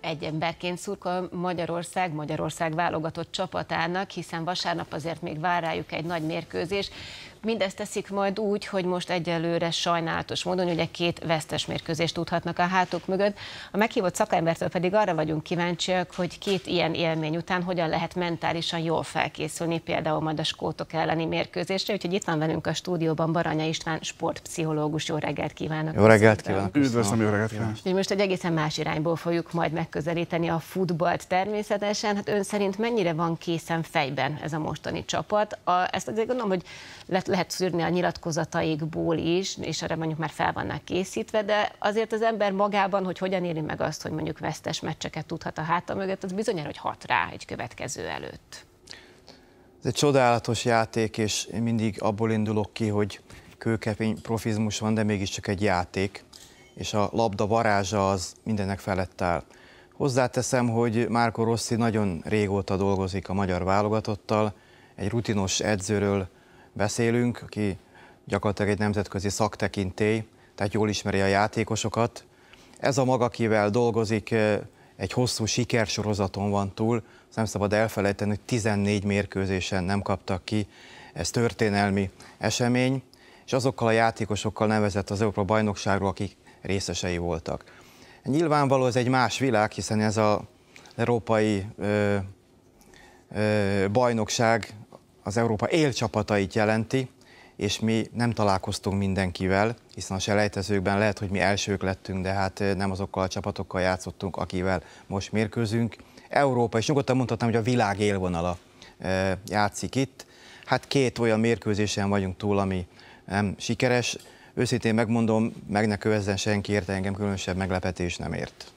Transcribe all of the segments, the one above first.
egy emberként szurkol Magyarország, Magyarország válogatott csapatának, hiszen vasárnap azért még vár rájuk egy nagy mérkőzés. Mindezt teszik majd úgy, hogy most egyelőre sajnálatos módon ugye két vesztes mérkőzést tudhatnak a hátuk mögött. A meghívott szakembertől pedig arra vagyunk kíváncsiak, hogy két ilyen élmény után hogyan lehet mentálisan jól felkészülni, például majd a skótok elleni mérkőzésre. Úgyhogy itt van velünk a stúdióban Baranya István, sportpszichológus. Jó reggelt kívánok! Jó reggelt kívánok! Üdvözlöm, jó reggelt kívánok! most egy egészen más irányból fogjuk majd megközelíteni a futballt természetesen. Hát ön szerint mennyire van készen fejben ez a mostani csapat? A, ezt azért gondolom, hogy lehet lehet szűrni a nyilatkozataikból is, és erre mondjuk már fel vannak készítve, de azért az ember magában, hogy hogyan éli meg azt, hogy mondjuk vesztes meccseket tudhat a háta mögött, az bizonyára, hogy hat rá egy következő előtt. Ez egy csodálatos játék, és én mindig abból indulok ki, hogy kőkepény profizmus van, de mégiscsak egy játék, és a labda varázsa az mindennek felett áll. Hozzáteszem, hogy Márko Rossi nagyon régóta dolgozik a magyar válogatottal, egy rutinos edzőről beszélünk, aki gyakorlatilag egy nemzetközi szaktekintély, tehát jól ismeri a játékosokat. Ez a maga, akivel dolgozik, egy hosszú sikersorozaton van túl, azt nem szabad elfelejteni, hogy 14 mérkőzésen nem kaptak ki, ez történelmi esemény, és azokkal a játékosokkal nevezett az Európa bajnokságról, akik részesei voltak. Nyilvánvaló ez egy más világ, hiszen ez az európai ö, ö, bajnokság az Európa élcsapatait jelenti, és mi nem találkoztunk mindenkivel, hiszen a selejtezőkben lehet, hogy mi elsők lettünk, de hát eh, nem azokkal a csapatokkal játszottunk, akivel most mérkőzünk. Európa, és nyugodtan mondhatnám, hogy a világ élvonala eh, játszik itt. Hát két olyan mérkőzésen vagyunk túl, ami nem sikeres. Őszintén megmondom, meg ne kövezzen senki érte, engem különösebb meglepetés nem ért.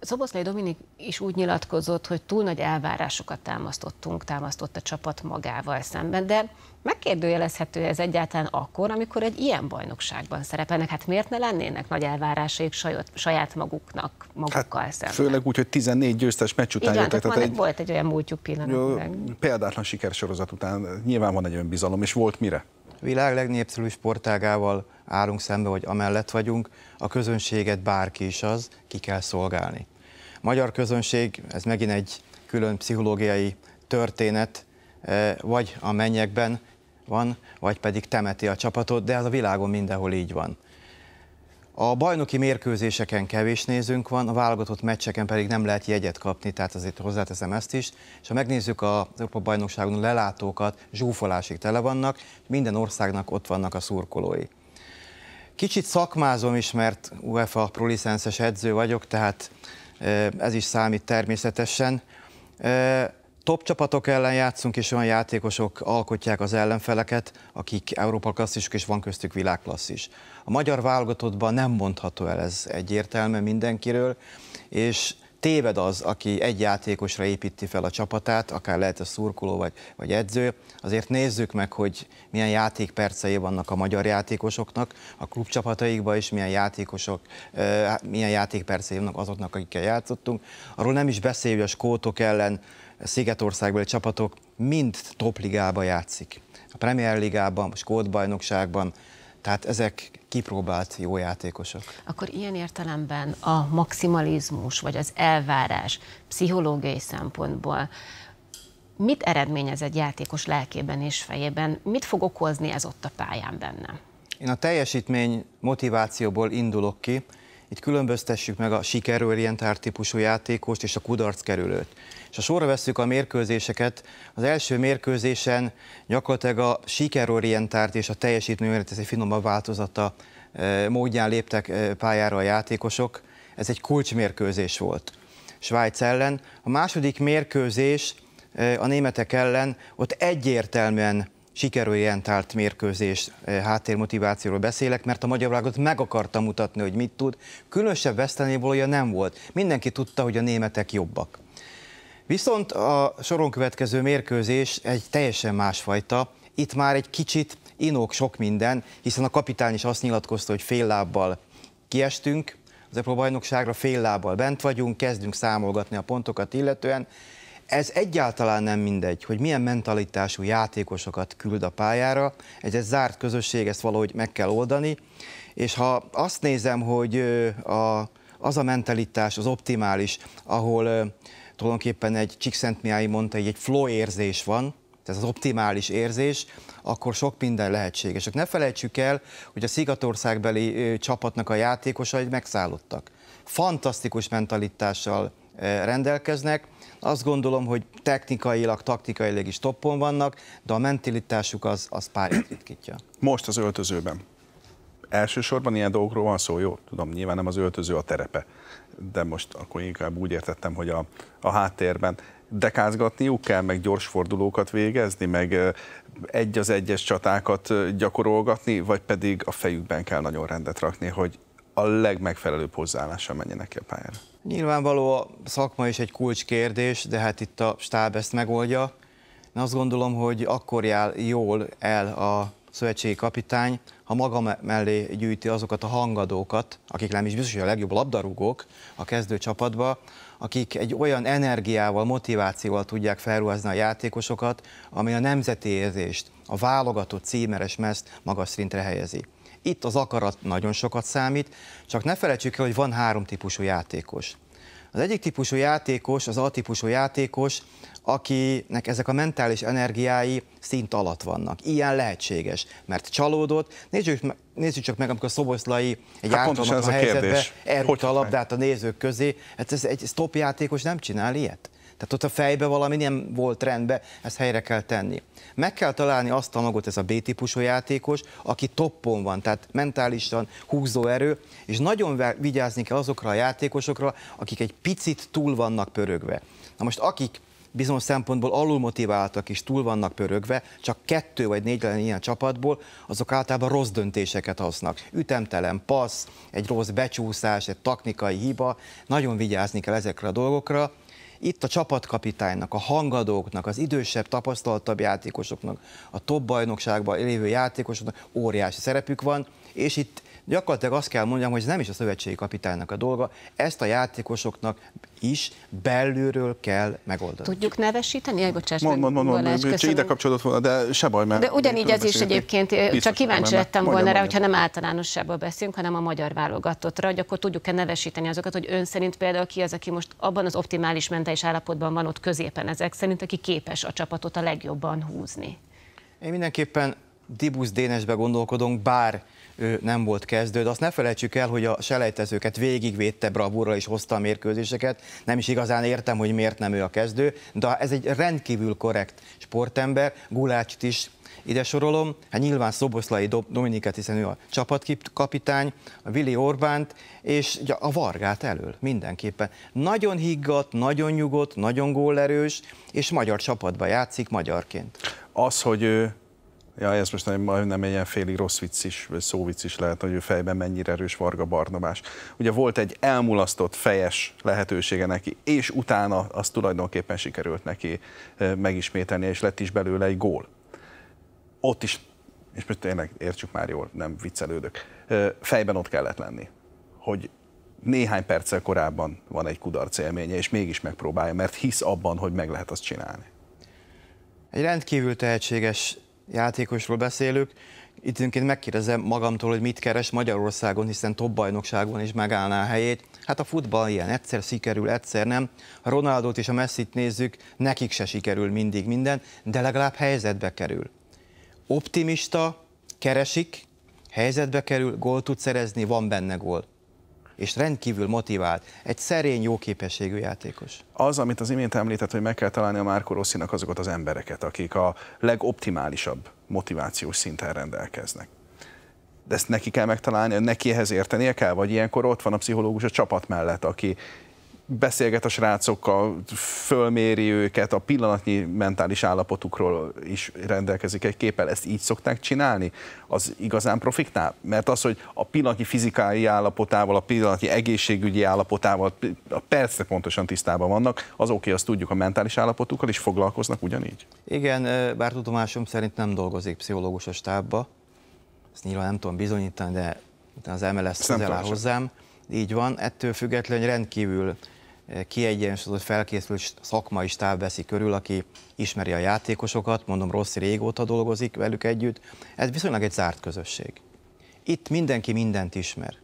Szoboszlai Dominik is úgy nyilatkozott, hogy túl nagy elvárásokat támasztottunk, támasztott a csapat magával szemben, de megkérdőjelezhető ez egyáltalán akkor, amikor egy ilyen bajnokságban szerepelnek. Hát miért ne lennének nagy elvárásaik saját, saját maguknak, magukkal hát, szemben? Főleg úgy, hogy 14 győztes meccs után Igen, jöttek. Tehát egy, volt egy olyan múltjuk Jó, Példátlan sikersorozat után nyilván van egy bizalom és volt mire? Világ legnépszerűbb sportágával állunk szembe, vagy amellett vagyunk, a közönséget bárki is az, ki kell szolgálni. Magyar közönség, ez megint egy külön pszichológiai történet, e, vagy a mennyekben van, vagy pedig temeti a csapatot, de ez a világon mindenhol így van. A bajnoki mérkőzéseken kevés nézünk van, a válogatott meccseken pedig nem lehet jegyet kapni, tehát azért hozzáteszem ezt is. És ha megnézzük az Európa Bajnokságon lelátókat, zsúfolásig tele vannak, minden országnak ott vannak a szurkolói. Kicsit szakmázom is, mert UEFA prolicenses edző vagyok, tehát ez is számít természetesen. Top csapatok ellen játszunk, és olyan játékosok alkotják az ellenfeleket, akik Európa klasszisok, és van köztük világklasszis. A magyar válogatottban nem mondható el ez egyértelmű mindenkiről, és téved az, aki egy játékosra építi fel a csapatát, akár lehet a szurkoló vagy, vagy edző. Azért nézzük meg, hogy milyen játékpercei vannak a magyar játékosoknak, a klubcsapataikban is milyen játékosok, hát milyen játékpercei vannak azoknak, akikkel játszottunk. Arról nem is beszélj, hogy a skótok ellen Szigetországból csapatok mind topligába játszik. A Premier Ligában, a Skót bajnokságban, tehát ezek kipróbált jó játékosok. Akkor ilyen értelemben a maximalizmus, vagy az elvárás pszichológiai szempontból mit eredményez egy játékos lelkében és fejében, mit fog okozni ez ott a pályán benne? Én a teljesítmény motivációból indulok ki, itt különböztessük meg a sikerorientált típusú játékost és a kudarckerülőt. És ha sorra vesszük a mérkőzéseket, az első mérkőzésen gyakorlatilag a sikerorientált és a teljesítményorientált, ez egy finomabb változata e, módján léptek e, pályára a játékosok. Ez egy kulcsmérkőzés volt Svájc ellen. A második mérkőzés e, a németek ellen ott egyértelműen sikerorientált mérkőzés eh, háttérmotivációról beszélek, mert a magyar válogatott meg akarta mutatni, hogy mit tud. Különösebb vesztenévalója nem volt. Mindenki tudta, hogy a németek jobbak. Viszont a soron következő mérkőzés egy teljesen másfajta. Itt már egy kicsit inok sok minden, hiszen a kapitány is azt nyilatkozta, hogy fél lábbal kiestünk, az Európa bajnokságra fél lábbal bent vagyunk, kezdünk számolgatni a pontokat illetően, ez egyáltalán nem mindegy, hogy milyen mentalitású játékosokat küld a pályára, ez egy zárt közösség, ezt valahogy meg kell oldani, és ha azt nézem, hogy a, az a mentalitás az optimális, ahol tulajdonképpen egy Csíkszentmiályi mondta, hogy egy flow érzés van, ez az optimális érzés, akkor sok minden lehetséges. Ne felejtsük el, hogy a Szigetországbeli csapatnak a játékosai megszállottak. Fantasztikus mentalitással rendelkeznek, azt gondolom, hogy technikailag, taktikailag is toppon vannak, de a mentilitásuk az, az párját ritkítja. Most az öltözőben. Elsősorban ilyen dolgokról van szó, jó? Tudom, nyilván nem az öltöző a terepe, de most akkor inkább úgy értettem, hogy a, a háttérben dekázgatniuk kell, meg gyors fordulókat végezni, meg egy az egyes csatákat gyakorolgatni, vagy pedig a fejükben kell nagyon rendet rakni, hogy a legmegfelelőbb hozzáállással menjenek ki a pályára. Nyilvánvaló a szakma is egy kulcskérdés, de hát itt a stáb ezt megoldja. Én azt gondolom, hogy akkor jár jól el a szövetségi kapitány, ha maga mellé gyűjti azokat a hangadókat, akik nem is biztos, hogy a legjobb labdarúgók a kezdő csapatba, akik egy olyan energiával, motivációval tudják felruházni a játékosokat, ami a nemzeti érzést, a válogatott címeres meszt magas szintre helyezi. Itt az akarat nagyon sokat számít, csak ne felejtsük el, hogy van három típusú játékos. Az egyik típusú játékos, az A-típusú játékos, akinek ezek a mentális energiái szint alatt vannak. Ilyen lehetséges, mert csalódott. Nézzük, nézzük csak meg, amikor Szoboszlai egy hát ártalmatlan helyzetbe a, a labdát a nézők közé. Hát ez egy stop játékos nem csinál ilyet. Tehát ott a fejbe valami nem volt rendben, ezt helyre kell tenni. Meg kell találni azt a magot, ez a B-típusú játékos, aki toppon van, tehát mentálisan húzó erő, és nagyon vigyázni kell azokra a játékosokra, akik egy picit túl vannak pörögve. Na most akik bizonyos szempontból alul motiváltak, és túl vannak pörögve, csak kettő vagy négy lenne ilyen csapatból, azok általában rossz döntéseket hoznak. Ütemtelen passz, egy rossz becsúszás, egy taknikai hiba, nagyon vigyázni kell ezekre a dolgokra, itt a csapatkapitánynak, a hangadóknak, az idősebb, tapasztaltabb játékosoknak, a top bajnokságban lévő játékosoknak óriási szerepük van, és itt Gyakorlatilag azt kell mondjam, hogy ez nem is a szövetségi kapitánynak a dolga, ezt a játékosoknak is belülről kell megoldani. Tudjuk nevesíteni? Jaj, bocsáss mond, mond, mond, mond, mond, mond, ide kapcsolódott volna, de se baj, mert... De ugyanígy ez is egyébként, Biztos csak kíváncsi lettem volna mondja, rá, hogyha nem általánosságban beszélünk, hanem a magyar válogatottra, hogy akkor tudjuk-e nevesíteni azokat, hogy ön szerint például ki az, aki most abban az optimális mentális állapotban van ott középen ezek szerint, aki képes a csapatot a legjobban húzni? Én mindenképpen Dibusz Dénesbe gondolkodunk, bár ő nem volt kezdő, de azt ne felejtsük el, hogy a selejtezőket végigvédte bravúrral és hozta a mérkőzéseket. Nem is igazán értem, hogy miért nem ő a kezdő, de ez egy rendkívül korrekt sportember, Gulácsit is ide sorolom, hát nyilván Szoboszlai Dominikát, hiszen ő a csapatkapitány, a Vili Orbánt, és a Vargát elől mindenképpen. Nagyon higgadt, nagyon nyugodt, nagyon gólerős, és magyar csapatba játszik magyarként. Az, hogy ő Ja, ez most nem egy ilyen félig rossz vicc is, vagy is lehet, hogy ő fejben mennyire erős Varga Barnabás. Ugye volt egy elmulasztott fejes lehetősége neki, és utána az tulajdonképpen sikerült neki megismételni, és lett is belőle egy gól. Ott is, és most tényleg értsük már jól, nem viccelődök, fejben ott kellett lenni, hogy néhány perccel korábban van egy kudarc élménye, és mégis megpróbálja, mert hisz abban, hogy meg lehet azt csinálni. Egy rendkívül tehetséges játékosról beszélünk, időnként megkérdezem magamtól, hogy mit keres Magyarországon, hiszen top bajnokságon is megállná a helyét. Hát a futball ilyen, egyszer sikerül, egyszer nem. A Ronaldot és a Messi-t nézzük, nekik se sikerül mindig minden, de legalább helyzetbe kerül. Optimista, keresik, helyzetbe kerül, gól tud szerezni, van benne gól és rendkívül motivált, egy szerény, jó képességű játékos. Az, amit az imént említett, hogy meg kell találni a Márko Rosszinak azokat az embereket, akik a legoptimálisabb motivációs szinten rendelkeznek. De ezt neki kell megtalálni, neki ehhez értenie kell, vagy ilyenkor ott van a pszichológus a csapat mellett, aki beszélget a srácokkal, fölméri őket, a pillanatnyi mentális állapotukról is rendelkezik egy képpel, ezt így szokták csinálni? Az igazán profiknál? Mert az, hogy a pillanatnyi fizikai állapotával, a pillanatnyi egészségügyi állapotával a percre pontosan tisztában vannak, az oké, okay, azt tudjuk, a mentális állapotukkal is foglalkoznak ugyanígy? Igen, bár tudomásom szerint nem dolgozik pszichológus a stábba, ezt nyilván nem tudom bizonyítani, de az MLS közel áll hozzám. Így van, ettől függetlenül rendkívül kiegyensúlyozott, felkészült szakmai stáb veszi körül, aki ismeri a játékosokat, mondom, rossz régóta dolgozik velük együtt. Ez viszonylag egy zárt közösség. Itt mindenki mindent ismer.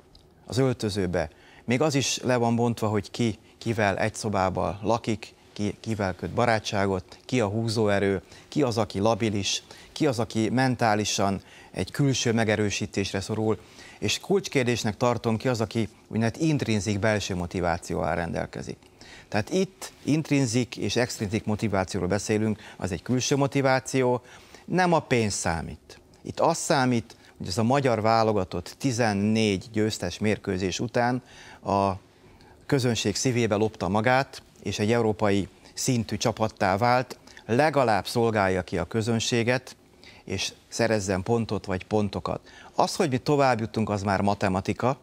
Az öltözőbe. Még az is le van bontva, hogy ki kivel egy szobában lakik, ki, kivel köt barátságot, ki a húzóerő, ki az, aki labilis, ki az, aki mentálisan egy külső megerősítésre szorul, és kulcskérdésnek tartom ki az, aki úgynevezett intrinzik belső motivációval rendelkezik. Tehát itt intrinzik és extrinzik motivációról beszélünk, az egy külső motiváció, nem a pénz számít. Itt az számít, hogy ez a magyar válogatott 14 győztes mérkőzés után a közönség szívébe lopta magát, és egy európai szintű csapattá vált, legalább szolgálja ki a közönséget, és szerezzen pontot vagy pontokat. Az, hogy mi tovább jutunk, az már matematika,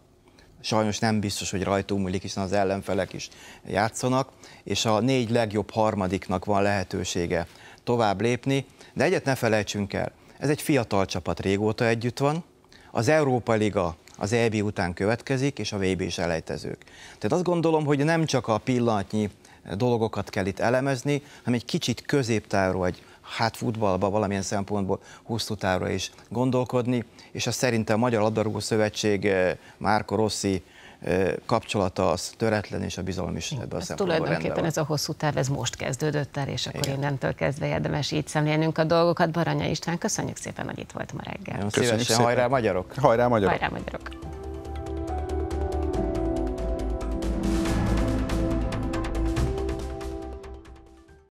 sajnos nem biztos, hogy rajtunk múlik, hiszen az ellenfelek is játszanak, és a négy legjobb harmadiknak van lehetősége tovább lépni, de egyet ne felejtsünk el, ez egy fiatal csapat, régóta együtt van, az Európa Liga az EB után következik, és a vb is elejtezők. Tehát azt gondolom, hogy nem csak a pillanatnyi dolgokat kell itt elemezni, hanem egy kicsit középtávra, vagy hát futballba valamilyen szempontból hosszú távra is gondolkodni, és azt szerintem a Magyar Labdarúgó Szövetség eh, Márko Rossi eh, kapcsolata az töretlen, és a bizalom is ebben a hát ez Tulajdonképpen ez a hosszú táv, ez most kezdődött el, és akkor Igen. innentől kezdve érdemes így szemlélnünk a dolgokat. Baranya István, köszönjük szépen, hogy itt volt ma reggel. Köszönjük szívesen, szépen. hajrá magyarok! Hajrá magyarok! Hajrá magyarok!